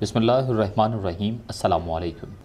बसमीम अल्लाम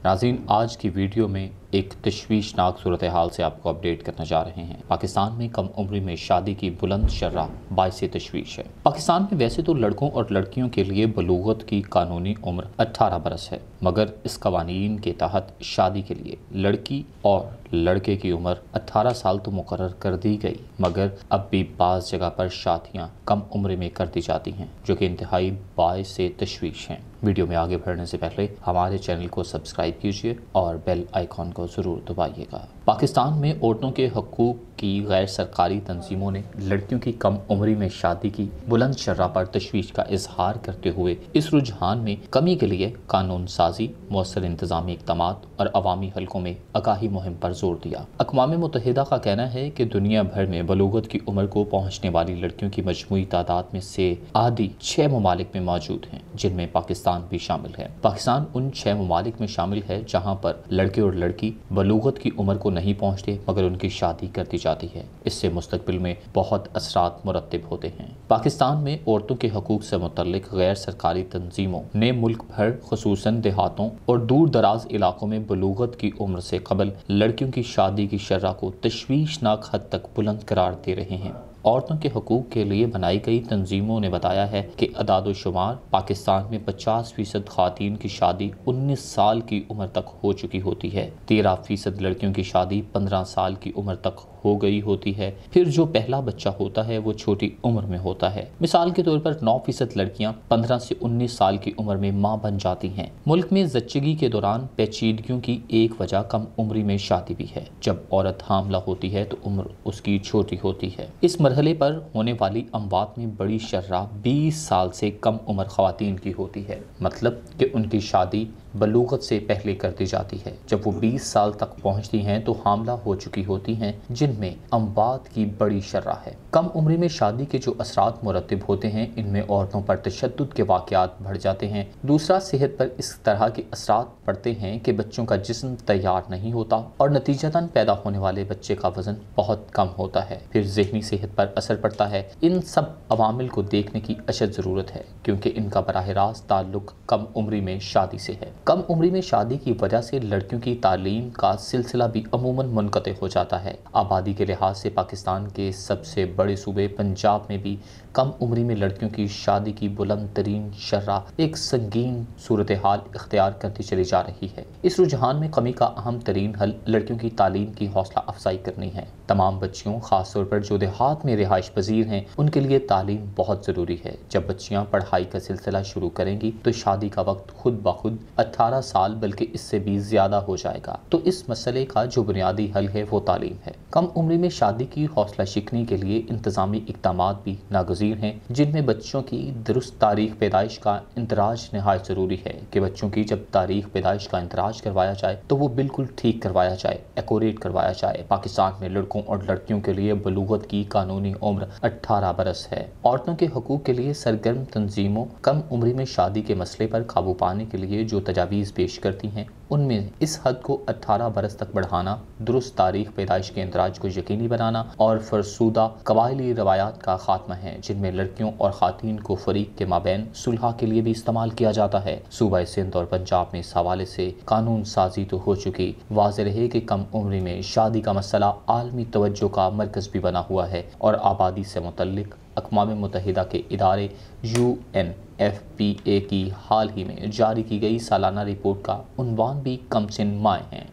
नाजीन आज की वीडियो में एक तशवीशनाक सूरत हाल से आपको अपडेट करना जा रहे हैं पाकिस्तान में कम उम्र में शादी की बुलंद शर्रा बाईस तशवीश है पाकिस्तान में वैसे तो लड़कों और लड़कियों के लिए बलूगत की कानूनी उम्र 18 बरस है मगर इस कवानीन के तहत शादी के लिए लड़की और लड़के की उम्र 18 साल तो मुकर कर दी गई मगर अब भी बाज़ जगह पर शादियाँ कम उम्र में कर दी जाती हैं जो कि इंतहाई बाईस तशवीश हैं वीडियो में आगे बढ़ने से पहले हमारे चैनल को सब्सक्राइब कीजिए और बेल आइकॉन को ज़रूर दबाइएगा पाकिस्तान में औरतों के हकूक़ की गैर सरकारी तंजीमों ने लड़कियों की कम उम्री में शादी की बुलंद शर्रा पर तशवीश का इजहार करते हुए इस रुझान में कमी के लिए कानून साजी मौसर इंतजामी इकदाम और अवामी हलकों में आगाही मुहिम पर जोर दिया अकवा मुतहदा का कहना है की दुनिया भर में बलूगत की उम्र को पहुँचने वाली लड़कियों की मजमू तादाद में से आधी छह ममालिक में मौजूद है जिनमें पाकिस्तान भी शामिल है पाकिस्तान उन छह ममालिक में शामिल है जहाँ पर लड़के और लड़की बलूगत की उम्र को नहीं पहुँचते मगर उनकी शादी कर दी जाती जाती है इससे मुस्तबिल में बहुत असरात मुरतब होते हैं पाकिस्तान में औरतों के हकूक से मुतल गैर सरकारी तंजीमों ने मुल्क भर खसूस देहातों और दूर दराज इलाकों में बलूगत की उम्र से कबल लड़कियों की शादी की शराह को तशवीशनाक हद तक बुलंद करार दे रहे हैं औरतों के हकूक़ के लिए बनाई गई तंजीमों ने बताया है कि अदादोशुमार पाकिस्तान में पचास फ़ीसद खातन की शादी उन्नीस साल की उम्र तक हो चुकी होती है तेरह फ़ीसद लड़कियों की शादी पंद्रह साल की उम्र तक हो गई होती है फिर जो पहला बच्चा होता है वो छोटी उम्र में होता है मिसाल के तौर पर नौ फीसद लड़कियाँ पंद्रह से उन्नीस साल की उम्र में माँ बन जाती हैं मुल्क में जच्चगी के दौरान पेचीदगियों की एक वजह कम उम्री में शादी भी है जब औरत हामला होती है तो उम्र उसकी छोटी होती है इस मरहले पर होने वाली अमवात में बड़ी शर्रा 20 साल से कम उम्र खातन की होती है मतलब कि उनकी शादी बलूगत से पहले कर दी जाती है जब वो 20 साल तक पहुंचती हैं तो हामला हो चुकी होती हैं जिनमें अम्बाद की बड़ी शर्रा है कम उम्र में शादी के जो असरा मुरतब होते हैं इनमें औरतों पर तशद के वाकत बढ़ जाते हैं दूसरा सेहत पर इस तरह के असरा पड़ते हैं कि बच्चों का जिसम तैयार नहीं होता और नतीजतन पैदा होने वाले बच्चे का वजन बहुत कम होता है फिर जहनी सेहत पर असर पड़ता है इन सब अवामिल को देखने की अशद ज़रूरत है क्योंकि इनका बरह रास्त ताल्लुक कम उम्र में शादी से है कम उम्र में शादी की वजह से लड़कियों की तालीम का सिलसिला भी अमूमन मुनक़ हो जाता है आबादी के लिहाज से पाकिस्तान के सबसे बड़े सूबे पंजाब में भी कम उम्र में लड़कियों की शादी की बुलंद तरीन शर्रा एक संगीन सूरत हाल इख्तियार करती चली जा रही है इस रुझान में कमी का अहम तरीन हल लड़कियों की तालीम की हौसला अफजाई करनी है तमाम बच्चियों खासतौर पर जो देहात में रिहाइश पजीर हैं उनके लिए तालीम बहुत ज़रूरी है जब बच्चियाँ पढ़ाई का सिलसिला शुरू करेंगी तो शादी का वक्त खुद ब खुद 18 साल बल्कि इससे भी ज़्यादा हो जाएगा तो इस मसले का जो बुनियादी हल है वो तालीम है कम उम्र में शादी की हौसला शिकनी के लिए इंतजामी इकदाम भी नागजीर हैं जिनमें बच्चों की दुरुस्त तारीख पैदाइश का इंदराज नहायत ज़रूरी है कि बच्चों की जब तारीख पैदाइश का इंदराज करवाया जाए तो वो बिल्कुल ठीक करवाया जाए एकोरेट करवाया जाए पाकिस्तान में लड़कों और लड़कियों के लिए बलूगत की कानूनी उम्र अट्ठारह बरस है औरतों के हकूक के लिए सरगर्म तंजीमों कम उम्र में शादी के मसले पर काबू पाने के लिए जो तजावीज़ पेश करती हैं उनमें इस हद को अट्ठारह बरस तक बढ़ाना दुरुस्त तारीख पैदाइश के इंदराज अखराज को यकीनी बनाना और फरसूदा कबायली रवायात का खात्मा है जिनमें लड़कियों और खातन को फरीक के माबेन सुलह के लिए भी इस्तेमाल किया जाता है सूबा सिंध और पंजाब में इस हवाले से कानून साजी तो हो चुकी वाज रहे की कम उम्र में शादी का मसला आलमी तवज्जो का मरकज भी बना हुआ है और आबादी से मुतल अकवा मुतहदा के इदारे U N F P A की हाल ही में जारी की गई सालाना रिपोर्ट का उनवान भी कम सिन माए हैं